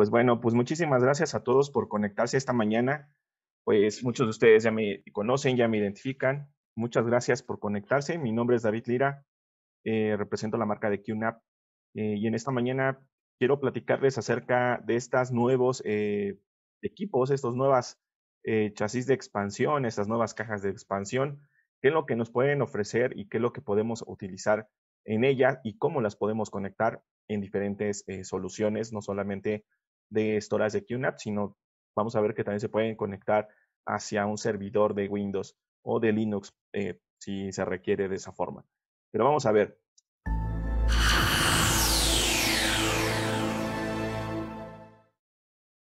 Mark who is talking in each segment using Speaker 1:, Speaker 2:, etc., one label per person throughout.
Speaker 1: Pues bueno, pues muchísimas gracias a todos por conectarse esta mañana. Pues muchos de ustedes ya me conocen, ya me identifican. Muchas gracias por conectarse. Mi nombre es David Lira, eh, represento la marca de QNAP eh, y en esta mañana quiero platicarles acerca de estos nuevos eh, equipos, estos nuevas chasis de expansión, estas nuevas cajas de expansión, qué es lo que nos pueden ofrecer y qué es lo que podemos utilizar en ellas y cómo las podemos conectar en diferentes soluciones, no solamente de storage de QNAP, sino vamos a ver que también se pueden conectar hacia un servidor de Windows o de Linux eh, si se requiere de esa forma. Pero vamos a ver.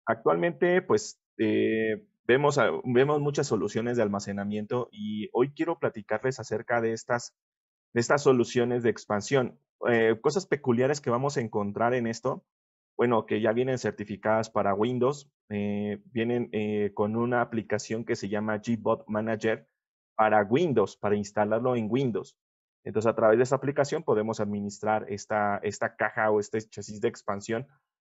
Speaker 1: Actualmente, pues eh, vemos, vemos muchas soluciones de almacenamiento y hoy quiero platicarles acerca de estas, de estas soluciones de expansión. Eh, cosas peculiares que vamos a encontrar en esto bueno, que ya vienen certificadas para Windows, eh, vienen eh, con una aplicación que se llama Gbot Manager para Windows, para instalarlo en Windows. Entonces, a través de esta aplicación podemos administrar esta, esta caja o este chasis de expansión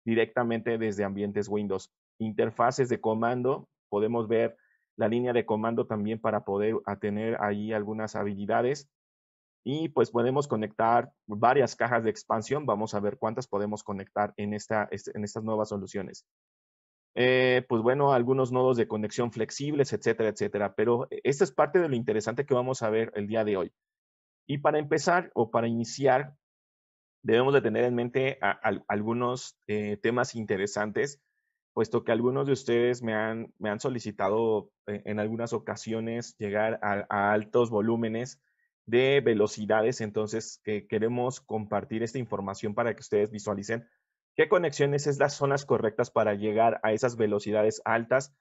Speaker 1: directamente desde ambientes Windows. Interfaces de comando, podemos ver la línea de comando también para poder tener ahí algunas habilidades y pues podemos conectar varias cajas de expansión. Vamos a ver cuántas podemos conectar en, esta, este, en estas nuevas soluciones. Eh, pues bueno, algunos nodos de conexión flexibles, etcétera, etcétera. Pero esta es parte de lo interesante que vamos a ver el día de hoy. Y para empezar o para iniciar, debemos de tener en mente algunos eh, temas interesantes, puesto que algunos de ustedes me han, me han solicitado eh, en, algunas ocasiones llegar a altos volúmenes de velocidades. Entonces, queremos compartir esta información para que ustedes visualicen qué conexiones es las zonas correctas para llegar a esas velocidades altas,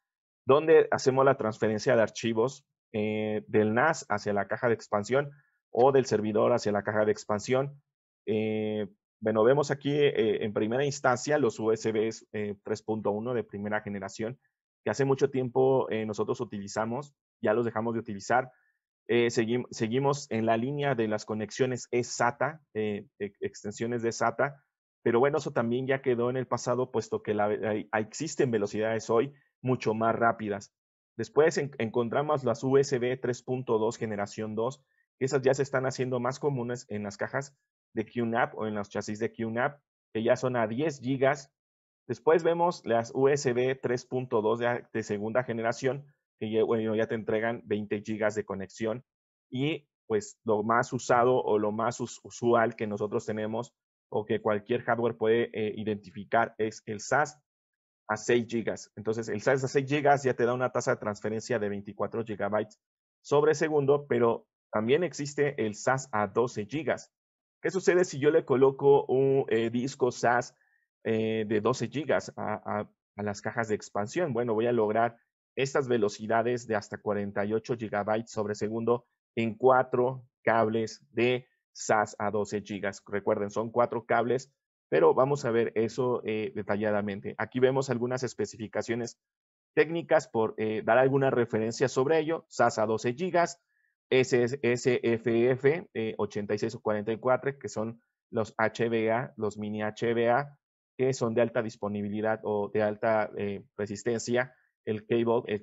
Speaker 1: donde hacemos la transferencia de archivos eh, del NAS hacia la caja de expansión o del servidor hacia la caja de expansión. Eh, bueno, vemos aquí eh, en primera instancia los USBs 3.1 de primera generación, que hace mucho tiempo nosotros utilizamos, ya los dejamos de utilizar, eh, seguimos en la línea de las conexiones SATA, eh, e-, extensiones de SATA, pero bueno, eso también ya quedó en el pasado, puesto que la, existen velocidades hoy mucho más rápidas. Después encontramos las USB 3.2 generación 2, esas ya se están haciendo más comunes en las cajas de QNAP o en los chasis de QNAP, que ya son a 10 GB. Después vemos las USB 3.2 de segunda generación, ya, bueno, ya te entregan 20 gigas de conexión y pues lo más usado o lo más usual que nosotros tenemos o que cualquier hardware puede eh, identificar es el SAS a 6 gigas. Entonces, el SAS a 6 gigas ya te da una tasa de transferencia de 24 gigabytes sobre segundo, pero también existe el SAS a 12 gigas. ¿Qué sucede si yo le coloco un eh, disco SAS eh, de 12 gigas a las cajas de expansión? Bueno, voy a lograr estas velocidades de hasta 48 gigabytes sobre segundo en cuatro cables de SAS a 12 gigas. Recuerden, son cuatro cables, pero vamos a ver eso eh, detalladamente. Aquí vemos algunas especificaciones técnicas por eh, dar alguna referencia sobre ello. SAS a 12 gigas, SFF 86 eh, o 44, que son los HBA, los mini HBA, que son de alta disponibilidad o de alta resistencia el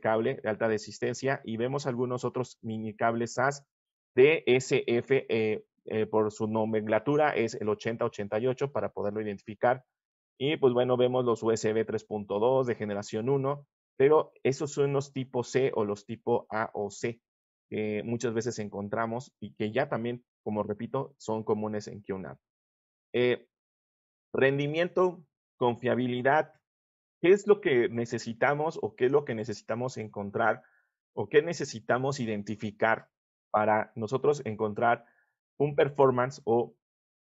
Speaker 1: cable, de alta resistencia y vemos algunos otros mini cables SAS DSF SF eh, eh, por su nomenclatura es el 8088 para poderlo identificar. Y pues bueno, vemos los USB 3.2 de generación 1, pero esos son los tipo C o los tipo A o C que muchas veces encontramos y que ya también, como repito, son comunes en QNAP. Eh, rendimiento, confiabilidad, qué es lo que necesitamos o qué es lo que necesitamos encontrar o qué necesitamos identificar para nosotros encontrar un performance o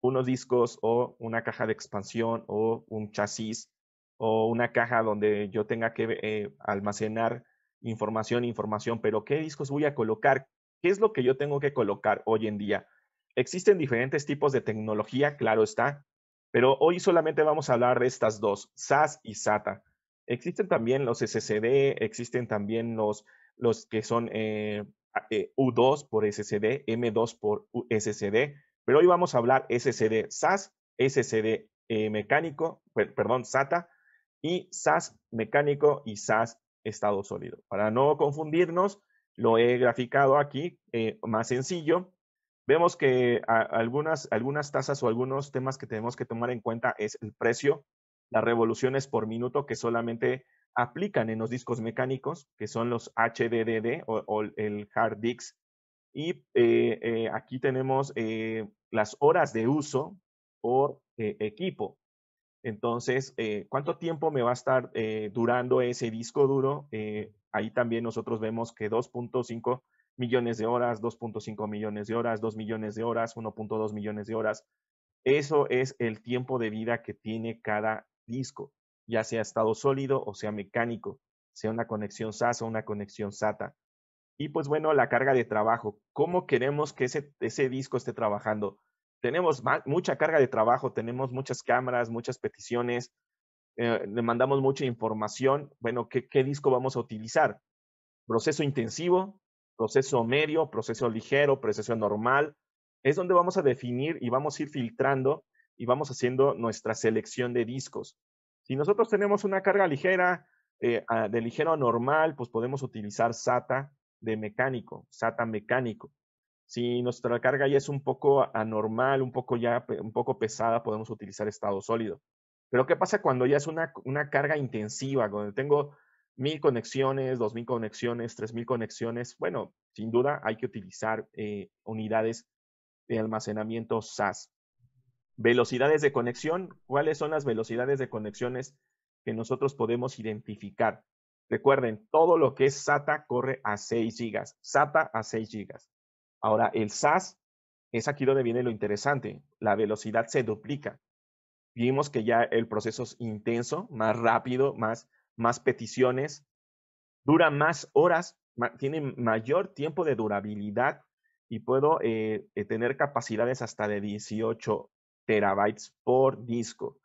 Speaker 1: unos discos o una caja de expansión o un chasis o una caja donde yo tenga que eh, almacenar información, información, pero ¿qué discos voy a colocar? ¿Qué es lo que yo tengo que colocar hoy en día? Existen diferentes tipos de tecnología, claro está. Pero hoy solamente vamos a hablar de estas dos, SAS y SATA. Existen también los SSD, existen también los, los que son eh, eh, U2 por SSD, M2 por SSD, pero hoy vamos a hablar SSD SAS, SSD eh, mecánico, perdón, SATA, y SAS mecánico y SAS estado sólido. Para no confundirnos, lo he graficado aquí más sencillo Vemos que algunas, algunas tasas o algunos temas que tenemos que tomar en cuenta es el precio, las revoluciones por minuto que solamente aplican en los discos mecánicos, que son los HDDD o, el hard disk. Y eh, eh, aquí tenemos eh, las horas de uso por equipo. Entonces, ¿cuánto tiempo me va a estar durando ese disco duro? ahí también nosotros vemos que 2.5 millones de horas, 2.5 millones de horas, 2 millones de horas, 1.2 millones de horas. Eso es el tiempo de vida que tiene cada disco, ya sea estado sólido o sea mecánico, sea una conexión SAS o una conexión SATA. Y pues bueno, la carga de trabajo. ¿Cómo queremos que ese, disco esté trabajando? Tenemos mucha carga de trabajo, tenemos muchas cámaras, muchas peticiones, eh, le mandamos mucha información. Bueno, ¿qué disco vamos a utilizar? ¿Proceso intensivo? proceso medio, proceso ligero, proceso normal. Es donde vamos a definir y vamos a ir filtrando y vamos haciendo nuestra selección de discos. Si nosotros tenemos una carga ligera, eh, de ligero a normal, pues podemos utilizar SATA de mecánico, SATA mecánico. Si nuestra carga ya es un poco anormal, un poco ya un poco pesada, podemos utilizar estado sólido. Pero ¿qué pasa cuando ya es una, una carga intensiva, cuando tengo mil conexiones, dos mil conexiones, tres mil conexiones. Bueno, sin duda hay que utilizar eh, unidades de almacenamiento SAS. Velocidades de conexión. ¿Cuáles son las velocidades de conexiones que nosotros podemos identificar? Recuerden, todo lo que es SATA corre a 6 GB. SATA a 6 GB. Ahora, el SAS es aquí donde viene lo interesante. La velocidad se duplica. Vimos que ya el proceso es intenso, más rápido, más más peticiones, dura más horas, tiene mayor tiempo de durabilidad y puedo eh, eh, tener capacidades hasta de 18 terabytes por disco.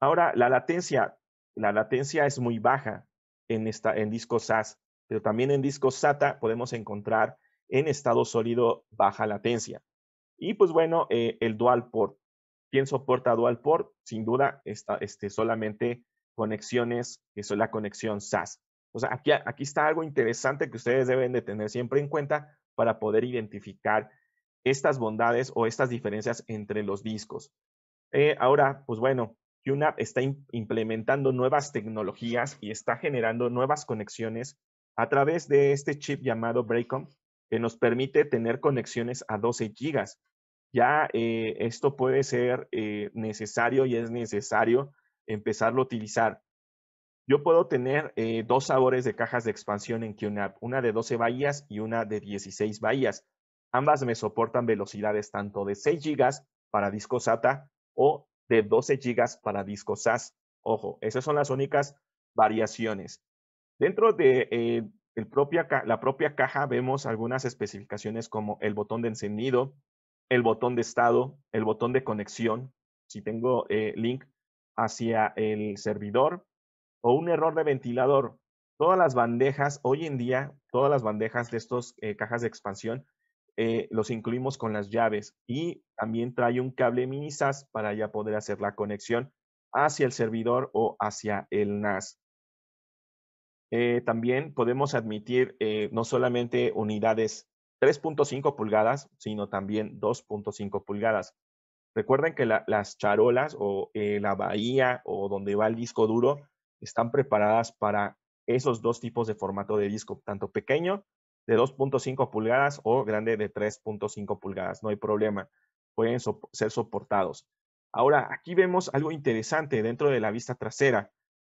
Speaker 1: Ahora, la latencia, la latencia es muy baja en, esta, en disco SAS, pero también en disco SATA podemos encontrar en estado sólido baja latencia. Y pues bueno, eh, el dual port. ¿Quién soporta dual port? Sin duda, está, este, solamente conexiones, que es la conexión SAS. O sea, aquí, aquí está algo interesante que ustedes deben de tener siempre en cuenta para poder identificar estas bondades o estas diferencias entre los discos. Eh, ahora, pues bueno, QNAP está implementando nuevas tecnologías y está generando nuevas conexiones a través de este chip llamado Breakom que nos permite tener conexiones a 12 gigas. Ya eh, esto puede ser eh, necesario y es necesario empezarlo a utilizar. Yo puedo tener eh, dos sabores de cajas de expansión en QNAP, una de 12 bahías y una de 16 bahías. Ambas me soportan velocidades tanto de 6 GB para disco SATA o de 12 GB para disco SAS. Ojo, esas son las únicas variaciones. Dentro de eh, la propia caja vemos algunas especificaciones como el botón de encendido, el botón de estado, el botón de conexión, si tengo eh, link, hacia el servidor o un error de ventilador. Todas las bandejas, hoy en día, todas las bandejas de estas eh, cajas de expansión eh, los incluimos con las llaves y también trae un cable mini SAS para ya poder hacer la conexión hacia el servidor o hacia el NAS. Eh, también podemos admitir no solamente unidades 3.5 pulgadas, sino también 2.5 pulgadas. Recuerden que las charolas o eh, la bahía o donde va el disco duro están preparadas para esos dos tipos de formato de disco, tanto pequeño de 2.5 pulgadas o grande de 3.5 pulgadas, no hay problema, pueden ser soportados. Ahora, aquí vemos algo interesante dentro de la vista trasera.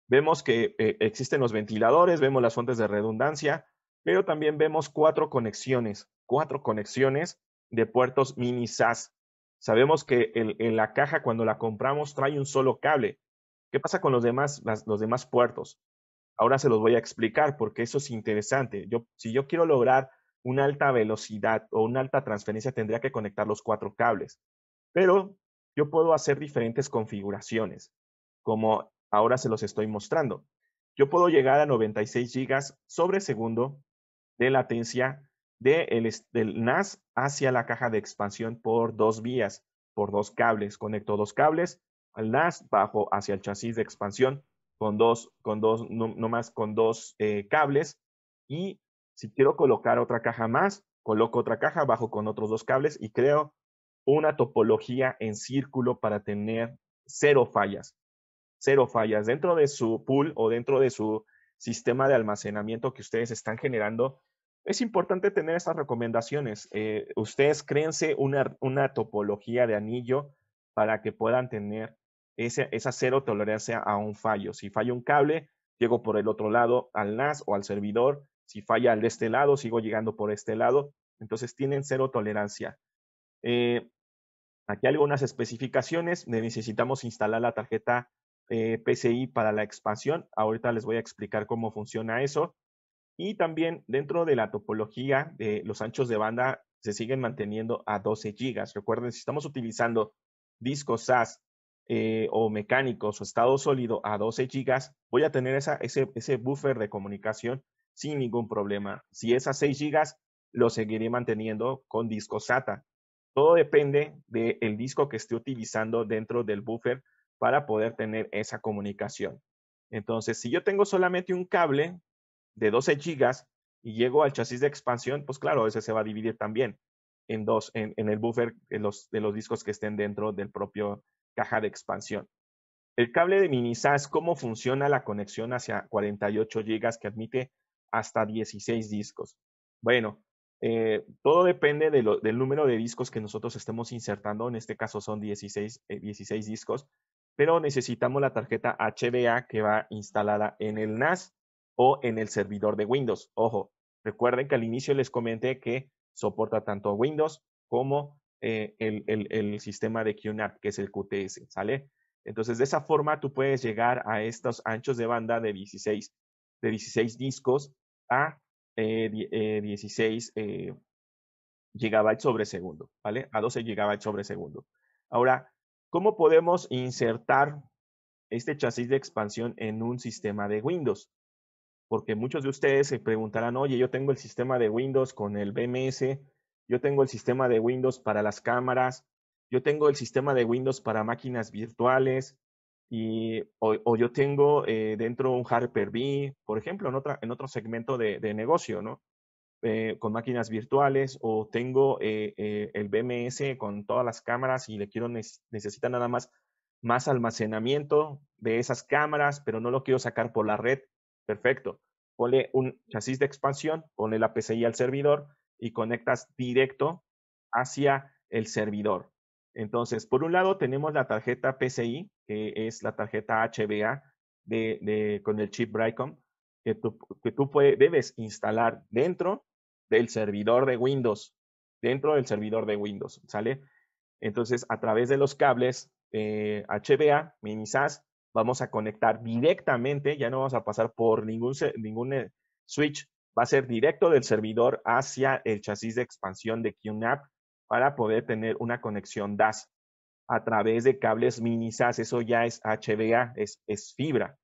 Speaker 1: Vemos que eh, existen los ventiladores, vemos las fuentes de redundancia, pero también vemos cuatro conexiones, cuatro conexiones de puertos mini SAS Sabemos que en la caja cuando la compramos trae un solo cable. ¿Qué pasa con los demás, los demás puertos? Ahora se los voy a explicar porque eso es interesante. si yo quiero lograr una alta velocidad o una alta transferencia, tendría que conectar los cuatro cables. Pero yo puedo hacer diferentes configuraciones, como ahora se los estoy mostrando. Yo puedo llegar a 96 gigas sobre segundo de latencia de el, del NAS hacia la caja de expansión por dos vías, por dos cables. Conecto dos cables al NAS, bajo hacia el chasis de expansión con dos, con dos, no, más con dos eh, cables. Y si quiero colocar otra caja más, coloco otra caja, bajo con otros dos cables y creo una topología en círculo para tener cero fallas. Cero fallas dentro de su pool o dentro de su sistema de almacenamiento que ustedes están generando es importante tener estas recomendaciones. Eh, ustedes créense una, una, topología de anillo para que puedan tener esa cero tolerancia a un fallo. Si falla un cable, llego por el otro lado al NAS o al servidor. Si falla al de este lado, sigo llegando por este lado. Entonces tienen cero tolerancia. Eh, aquí algunas especificaciones. Necesitamos instalar la tarjeta eh, PCI para la expansión. Ahorita les voy a explicar cómo funciona eso. Y también dentro de la topología de los anchos de banda se siguen manteniendo a 12 gigas. Recuerden, si estamos utilizando discos SAS eh, o mecánicos o estado sólido a 12 gigas, voy a tener esa, ese, ese buffer de comunicación sin ningún problema. Si es a 6 gigas, lo seguiré manteniendo con disco SATA. Todo depende del disco que esté utilizando dentro del buffer para poder tener esa comunicación. Entonces, si yo tengo solamente un cable, de 12 gigas y llego al chasis de expansión, pues claro, ese se va a dividir también en dos, en, el buffer de los, de los discos que estén dentro del propio caja de expansión. El cable de mini SAS, ¿cómo funciona la conexión hacia 48 GB que admite hasta 16 discos? Bueno, eh, todo depende del número de discos que nosotros estemos insertando. En este caso son 16, 16 eh, discos, pero necesitamos la tarjeta HBA que va instalada en el NAS o en el servidor de Windows. Ojo, recuerden que al inicio les comenté que soporta tanto Windows como eh, el, sistema de QNAP, que es el QTS, ¿sale? Entonces, de esa forma tú puedes llegar a estos anchos de banda de 16, de 16 discos a 16 eh, eh, gigabytes sobre segundo, ¿vale? A 12 gigabytes sobre segundo. Ahora, ¿cómo podemos insertar este chasis de expansión en un sistema de Windows? porque muchos de ustedes se preguntarán, oye, yo tengo el sistema de Windows con el BMS, yo tengo el sistema de Windows para las cámaras, yo tengo el sistema de Windows para máquinas virtuales, y, o, yo tengo eh, dentro un Harper v por ejemplo, en, otra, en otro segmento de, negocio, ¿no? Eh, con máquinas virtuales o tengo eh, el BMS con todas las cámaras y le quiero necesita nada más más almacenamiento de esas cámaras, pero no lo quiero sacar por la red Perfecto. pone un chasis de expansión, pone la PCI al servidor y conectas directo hacia el servidor. Entonces, por un lado tenemos la tarjeta PCI, que es la tarjeta HBA de, con el chip Bricom, que tú, que tú debes instalar dentro del servidor de Windows, dentro del servidor de Windows, ¿sale? Entonces, a través de los cables HBA, eh, mini SAS, vamos a conectar directamente, ya no vamos a pasar por ningún, ningún eh, switch, va a ser directo del servidor hacia el chasis de expansión de QNAP para poder tener una conexión DAS a través de cables mini SAS. Eso ya es HBA, es, es fibra.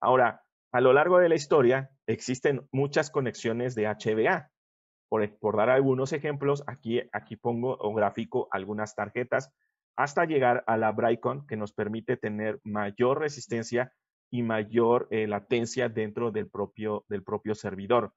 Speaker 1: Ahora, a lo largo de la historia existen muchas conexiones de HBA. Por, dar algunos ejemplos, aquí, aquí pongo o gráfico algunas tarjetas hasta llegar a la Brycon, que nos permite tener mayor resistencia y mayor eh, latencia dentro del propio, del propio servidor.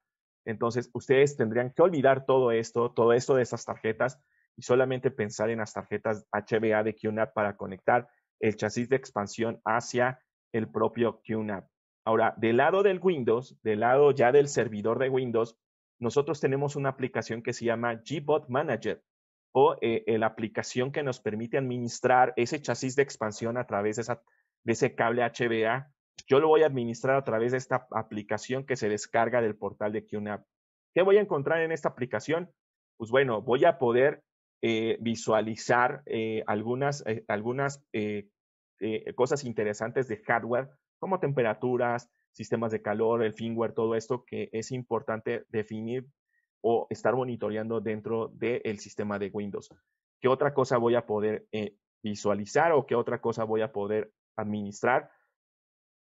Speaker 1: Entonces, ustedes tendrían que olvidar todo esto, todo esto de esas tarjetas y solamente pensar en las tarjetas HBA de QNAP para conectar el chasis de expansión hacia el propio QNAP. Ahora, del lado del Windows, del lado ya del servidor de Windows, nosotros tenemos una aplicación que se llama GBot Manager o eh, la aplicación que nos permite administrar ese chasis de expansión a través de, ese cable HBA. Yo lo voy a administrar a través de esta aplicación que se descarga del portal de QNAP. ¿Qué voy a encontrar en esta aplicación? Pues bueno, voy a poder eh, visualizar eh, algunas, algunas cosas interesantes de hardware, como temperaturas, sistemas de calor, el firmware, todo esto que es importante definir o estar monitoreando dentro del sistema de Windows. ¿Qué otra cosa voy a poder eh, visualizar o qué otra cosa voy a poder administrar?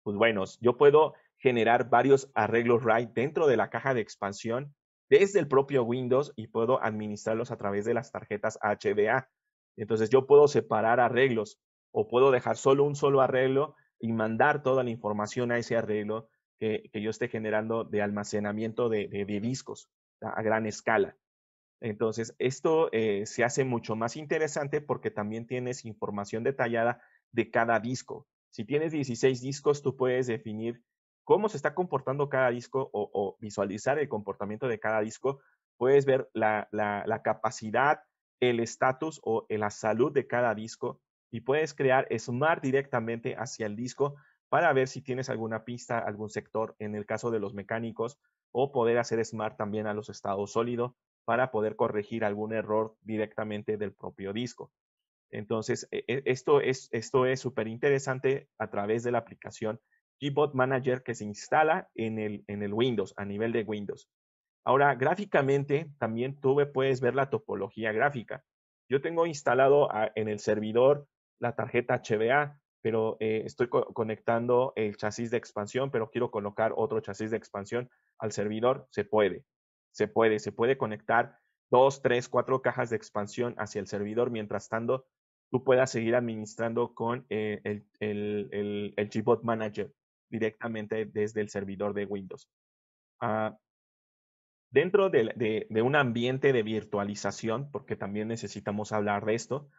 Speaker 1: Pues bueno, yo puedo generar varios arreglos RAID dentro de la caja de expansión desde el propio Windows y puedo administrarlos a través de las tarjetas HBA. Entonces yo puedo separar arreglos o puedo dejar solo un solo arreglo y mandar toda la información a ese arreglo que, yo esté generando de almacenamiento de discos a gran escala. Entonces, esto eh, se hace mucho más interesante porque también tienes información detallada de cada disco. Si tienes 16 discos, tú puedes definir cómo se está comportando cada disco o, visualizar el comportamiento de cada disco. Puedes ver la, la capacidad, el estatus o eh, la salud de cada disco y puedes crear Smart directamente hacia el disco para ver si tienes alguna pista, algún sector en el caso de los mecánicos o poder hacer smart también a los estados sólidos para poder corregir algún error directamente del propio disco. Entonces, e, e, esto es esto es súper interesante a través de la aplicación Gbot Manager que se instala en el, en el Windows, a nivel de Windows. Ahora, gráficamente, también tú puedes ver la topología gráfica. Yo tengo instalado ah, en el servidor la tarjeta HBA, pero eh, estoy conectando el chasis de expansión, pero quiero colocar otro chasis de expansión al servidor, se puede, se puede, se puede conectar dos, tres, cuatro cajas de expansión hacia el servidor, mientras tanto tú puedas seguir administrando con eh, el, el, Manager directamente desde el servidor de Windows. Ah, dentro de, un ambiente de virtualización, porque también necesitamos hablar de esto,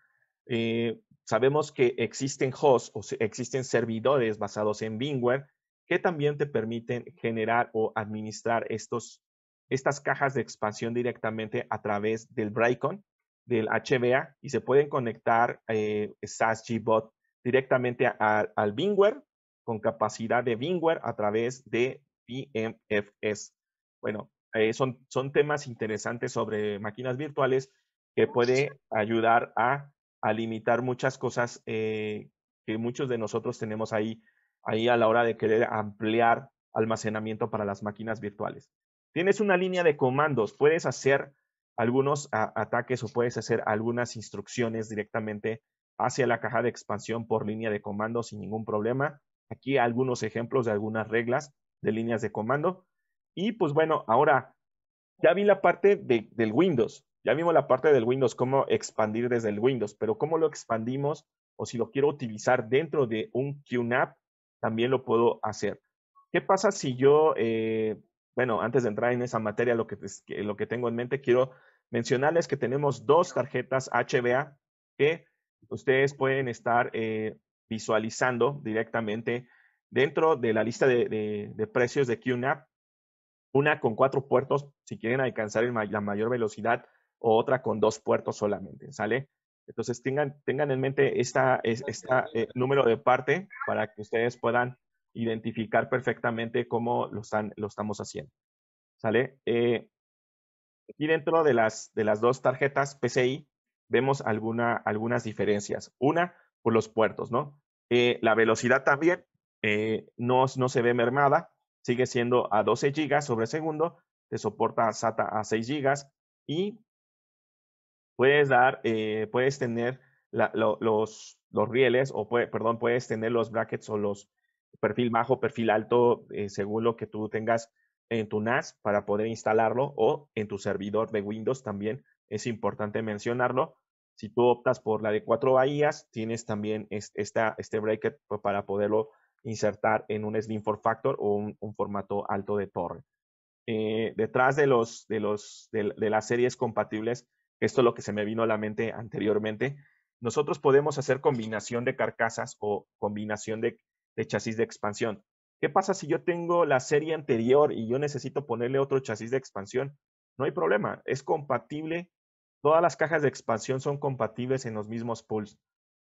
Speaker 1: eh, sabemos que existen hosts o existen servidores basados en VMware que también te permiten generar o administrar estos, estas cajas de expansión directamente a través del Brycon, del HBA, y se pueden conectar eh, SAS Gbot directamente al VMware con capacidad de VMware a través de VMFS. Bueno, eh, son, son temas interesantes sobre máquinas virtuales que puede ayudar a a limitar muchas cosas eh, que muchos de nosotros tenemos ahí, ahí a la hora de querer ampliar almacenamiento para las máquinas virtuales. Tienes una línea de comandos, puedes hacer algunos ataques o puedes hacer algunas instrucciones directamente hacia la caja de expansión por línea de comando sin ningún problema. Aquí algunos ejemplos de algunas reglas de líneas de comando. Y pues bueno, ahora ya vi la parte del Windows. Ya vimos la parte del Windows, cómo expandir desde el Windows, pero cómo lo expandimos o si lo quiero utilizar dentro de un QNAP, también lo puedo hacer. ¿Qué pasa si yo, eh, bueno, antes de entrar en esa materia, lo que, lo que tengo en mente, quiero mencionarles que tenemos dos tarjetas HBA que ustedes pueden estar eh, visualizando directamente dentro de la lista de, precios de QNAP. Una con cuatro puertos, si quieren alcanzar la mayor velocidad o otra con dos puertos solamente, ¿sale? Entonces tengan, tengan en mente este esta, eh, número de parte para que ustedes puedan identificar perfectamente cómo lo, están, lo estamos haciendo. ¿Sale? Eh, aquí dentro de las, de las dos tarjetas PCI vemos alguna, algunas diferencias. Una, por los puertos, ¿no? Eh, la velocidad también eh, no, no se ve mermada, sigue siendo a 12 GB sobre segundo, te soporta SATA a 6 GB y puedes dar, eh, puedes tener los, los rieles o perdón, puedes tener los brackets o los perfil bajo, perfil alto, eh, según lo que tú tengas en tu NAS para poder instalarlo o en tu servidor de Windows también es importante mencionarlo. Si tú optas por la de cuatro bahías, tienes también este bracket para poderlo insertar en un Slim for Factor o un, formato alto de torre. Eh, detrás de, los, de, los, de las series compatibles esto es lo que se me vino a la mente anteriormente, nosotros podemos hacer combinación de carcasas o combinación de, chasis de expansión. ¿Qué pasa si yo tengo la serie anterior y yo necesito ponerle otro chasis de expansión? No hay problema, es compatible. Todas las cajas de expansión son compatibles en los mismos pools.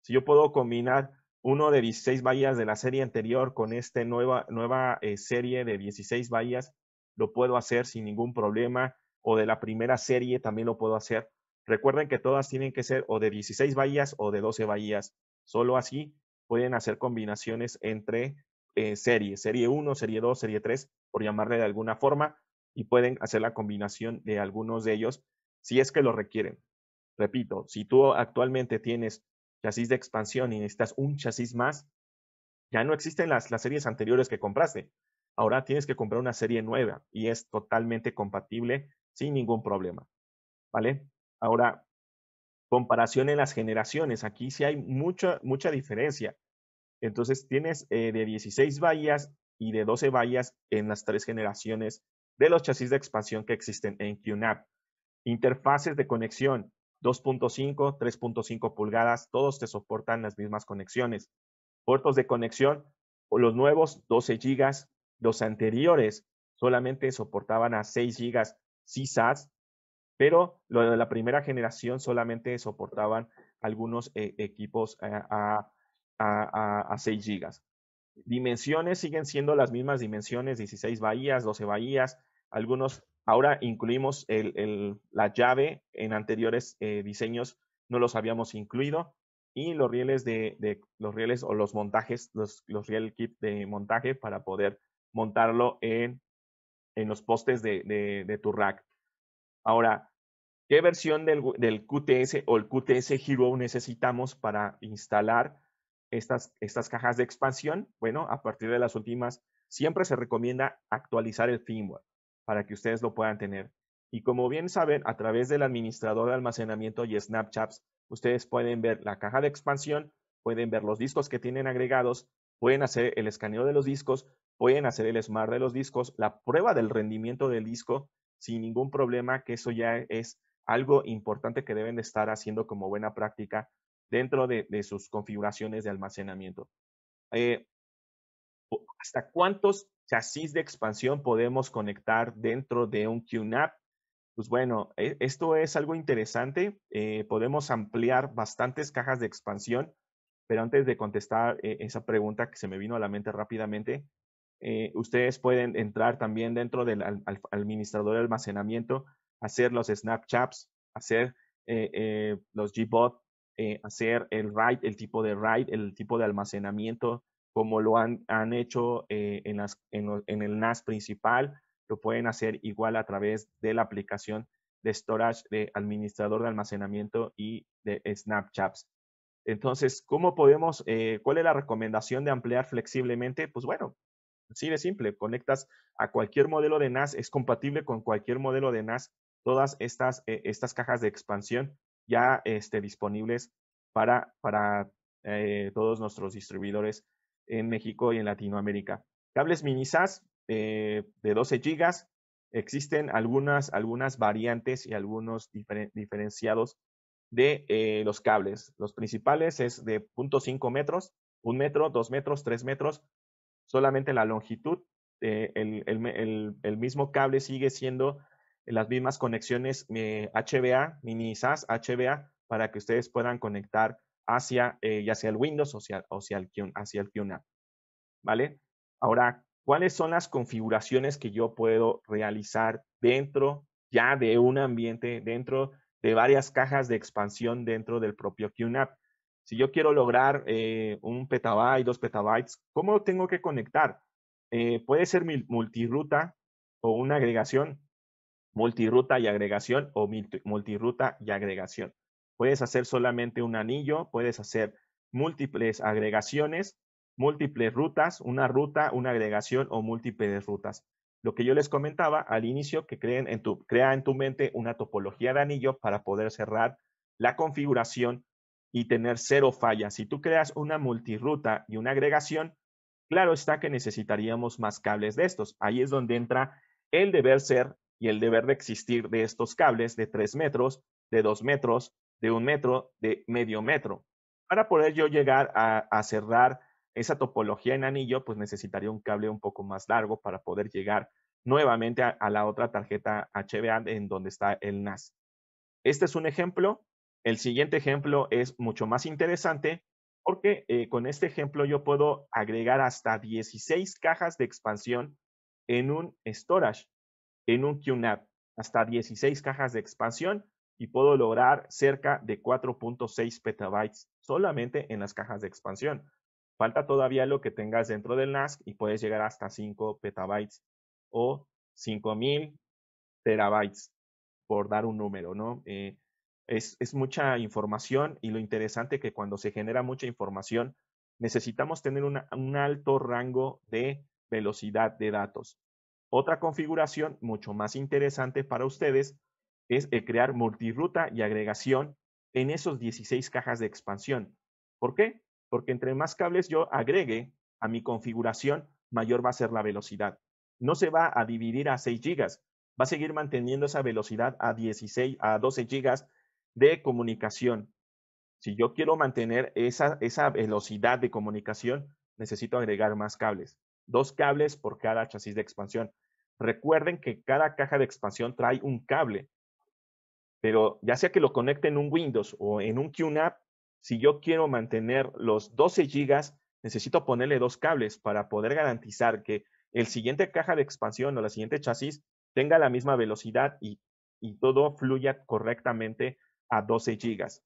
Speaker 1: Si yo puedo combinar uno de 16 vallas de la serie anterior con esta nueva, nueva eh, serie de 16 vallas lo puedo hacer sin ningún problema. O de la primera serie también lo puedo hacer. Recuerden que todas tienen que ser o de 16 bahías o de 12 bahías. Solo así pueden hacer combinaciones entre series, eh, serie 1, serie 2, serie 3, por llamarle de alguna forma, y pueden hacer la combinación de algunos de ellos si es que lo requieren. Repito, si tú actualmente tienes chasis de expansión y necesitas un chasis más, ya no existen las, las series anteriores que compraste. Ahora tienes que comprar una serie nueva y es totalmente compatible sin ningún problema. ¿Vale? Ahora, comparación en las generaciones, aquí sí hay mucha, mucha diferencia. Entonces tienes eh, de 16 vallas y de 12 vallas en las tres generaciones de los chasis de expansión que existen en QNAP. Interfaces de conexión, 2.5, 3.5 pulgadas, todos te soportan las mismas conexiones. Puertos de conexión, los nuevos 12 GB, los anteriores solamente soportaban a 6 GB CSAT pero lo de la primera generación solamente soportaban algunos eh, equipos a, 6 gigas. Dimensiones siguen siendo las mismas dimensiones, 16 bahías, 12 bahías, algunos, ahora incluimos la llave en anteriores eh, diseños, no los habíamos incluido, y los rieles de, los rieles o los montajes, los, los riel kit de montaje para poder montarlo en, los postes de, de, tu rack. Ahora, ¿Qué versión del, del, QTS o el QTS Hero necesitamos para instalar estas, estas cajas de expansión? Bueno, a partir de las últimas, siempre se recomienda actualizar el firmware para que ustedes lo puedan tener. Y como bien saben, a través del administrador de almacenamiento y Snapchats, ustedes pueden ver la caja de expansión, pueden ver los discos que tienen agregados, pueden hacer el escaneo de los discos, pueden hacer el smart de los discos, la prueba del rendimiento del disco sin ningún problema, que eso ya es algo importante que deben de estar haciendo como buena práctica dentro de, sus configuraciones de almacenamiento. Eh, ¿Hasta cuántos chasis de expansión podemos conectar dentro de un QNAP? Pues bueno, e, esto es algo interesante. Eh, podemos ampliar bastantes cajas de expansión, pero antes de contestar eh, esa pregunta que se me vino a la mente rápidamente, ustedes pueden entrar también dentro del administrador de almacenamiento hacer los Snapchats, hacer eh, eh, los Gbot, eh, hacer el write, el tipo de write, el tipo de almacenamiento, como lo han, han hecho en, en, el NAS principal, lo pueden hacer igual a través de la aplicación de storage de administrador de almacenamiento y de Snapchats. Entonces, ¿cómo podemos, cuál es la recomendación de ampliar flexiblemente? Pues bueno, así simple, conectas a cualquier modelo de NAS, es compatible con cualquier modelo de NAS todas estas, eh, estas cajas de expansión ya este, disponibles para, para eh, todos nuestros distribuidores en México y en Latinoamérica. Cables mini SAS eh, de 12 GB Existen algunas, algunas variantes y algunos diferenciados de los cables. Los principales es de 0.5 metros, 1 metro, 2 metros, 3 metros. Solamente la longitud el, mismo cable sigue siendo las mismas conexiones HBA, eh, mini SAS HBA, para que ustedes puedan conectar hacia, eh, ya sea el Windows o, o hacia el QNAP. ¿Vale? Ahora, ¿cuáles son las configuraciones que yo puedo realizar dentro ya de un ambiente, dentro de varias cajas de expansión dentro del propio QNAP? Si yo quiero lograr eh, un petabyte, dos petabytes, ¿cómo tengo que conectar? puede ser multiruta o una agregación multiruta y agregación o multiruta y agregación. Puedes hacer solamente un anillo, puedes hacer múltiples agregaciones, múltiples rutas, una ruta, una agregación o múltiples rutas. Lo que yo les comentaba al inicio, que creen en tu, crea en tu mente una topología de anillo para poder cerrar la configuración y tener cero fallas. Si tú creas una multiruta y una agregación, claro está que necesitaríamos más cables de estos. Ahí es donde entra el deber ser y el deber de existir de estos cables de 3 metros, de 2 metros, de 1 metro, de medio metro. Para poder yo llegar a, cerrar esa topología en anillo, pues necesitaría un cable un poco más largo para poder llegar nuevamente a, la otra tarjeta HBA en donde está el NAS. Este es un ejemplo. El siguiente ejemplo es mucho más interesante porque eh, con este ejemplo yo puedo agregar hasta 16 cajas de expansión en un storage en un QNAP, hasta 16 cajas de expansión y puedo lograr cerca de 4.6 petabytes solamente en las cajas de expansión. Falta todavía lo que tengas dentro del NASC y puedes llegar hasta 5 petabytes o 5000 terabytes, por dar un número, ¿no? Eh, es, mucha información y lo interesante que cuando se genera mucha información, necesitamos tener un alto rango de velocidad de datos. Otra configuración mucho más interesante para ustedes es el crear multiruta y agregación en esos 16 cajas de expansión. ¿Por qué? Porque entre más cables yo agregue a mi configuración, mayor va a ser la velocidad. No se va a dividir a 6 gigas, va a seguir manteniendo esa velocidad a 16 a 12 gigas de comunicación. Si yo quiero mantener esa, esa velocidad de comunicación, necesito agregar más cables dos cables por cada chasis de expansión. Recuerden que cada caja de expansión trae un cable, pero ya sea que lo conecte en un Windows o en un QNAP, si yo quiero mantener los 12 GB, necesito ponerle dos cables para poder garantizar que el siguiente caja de expansión o la siguiente chasis tenga la misma velocidad y, y todo fluya correctamente a 12 GB.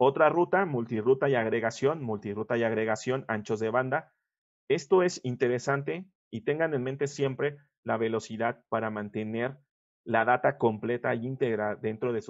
Speaker 1: Otra ruta, multiruta y agregación, multiruta y agregación, anchos de banda, esto es interesante y tengan en mente siempre la velocidad para mantener la data completa e íntegra dentro de,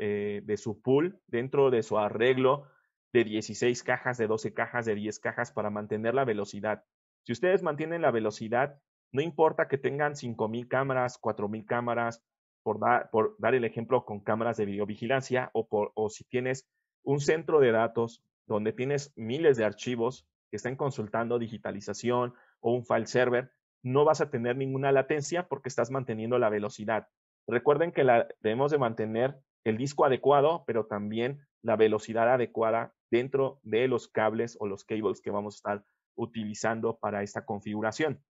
Speaker 1: eh, de, su, pool, dentro de su arreglo de 16 cajas, de 12 cajas, de 10 cajas para mantener la velocidad. Si ustedes mantienen la velocidad, no importa que tengan 5.000 cámaras, 4.000 cámaras, por, por, dar el ejemplo con cámaras de videovigilancia o si tienes un centro de datos donde tienes miles de archivos estén consultando digitalización o un file server, no vas a tener ninguna latencia porque estás manteniendo la velocidad. Recuerden que debemos de mantener el disco adecuado, pero también la velocidad adecuada dentro de los cables o los cables que vamos a estar utilizando para esta configuración.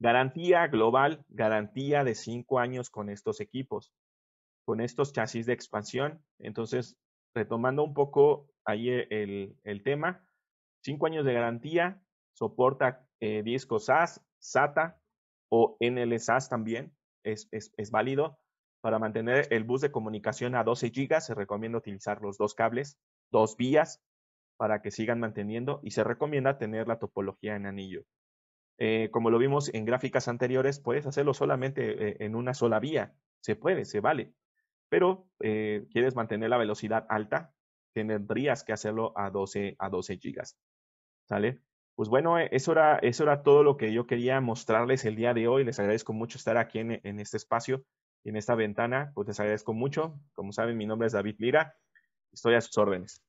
Speaker 1: Garantía global, garantía de cinco años con estos equipos, con estos chasis de expansión. Entonces, retomando un poco ahí el tema, Cinco años de garantía, soporta eh, discos SAS, SATA o NL también, es, es, válido. Para mantener el bus de comunicación a 12 GB, se recomienda utilizar los dos cables, dos vías, para que sigan manteniendo y se recomienda tener la topología en anillo. Eh, como lo vimos en gráficas anteriores, puedes hacerlo solamente eh, en una sola vía. Se puede, se vale. Pero eh, quieres mantener la velocidad alta, tendrías que hacerlo a 12, a 12 gigas. ¿Sale? Pues bueno, eh, eso era, eso era todo lo que yo quería mostrarles el día de hoy. Les agradezco mucho estar aquí en, en este espacio, en esta ventana. Pues les agradezco mucho. Como saben, mi nombre es David Lira. Estoy a sus órdenes.